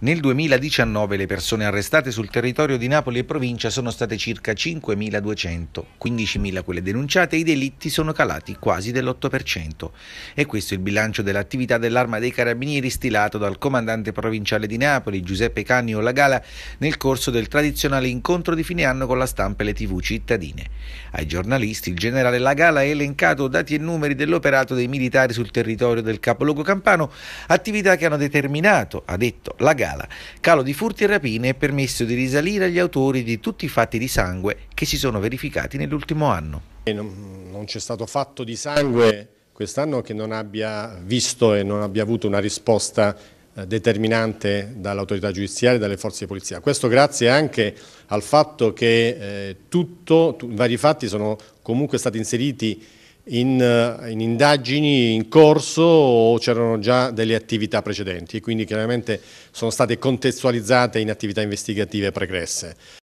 Nel 2019 le persone arrestate sul territorio di Napoli e provincia sono state circa 5.200, 15.000 quelle denunciate e i delitti sono calati quasi dell'8%. E questo è il bilancio dell'attività dell'Arma dei Carabinieri stilato dal comandante provinciale di Napoli Giuseppe Cannio Lagala nel corso del tradizionale incontro di fine anno con la stampa e le tv cittadine. Ai giornalisti il generale Lagala ha elencato dati e numeri dell'operato dei militari sul territorio del capoluogo campano, attività che hanno determinato, ha detto Lagala, Gala. Calo di furti e rapine è permesso di risalire agli autori di tutti i fatti di sangue che si sono verificati nell'ultimo anno. Non, non c'è stato fatto di sangue quest'anno che non abbia visto e non abbia avuto una risposta eh, determinante dall'autorità giudiziaria e dalle forze di polizia. Questo grazie anche al fatto che eh, tutto, tu, vari fatti sono comunque stati inseriti in, eh, in indagini in corso o c'erano già delle attività precedenti e quindi chiaramente sono state contestualizzate in attività investigative pregresse.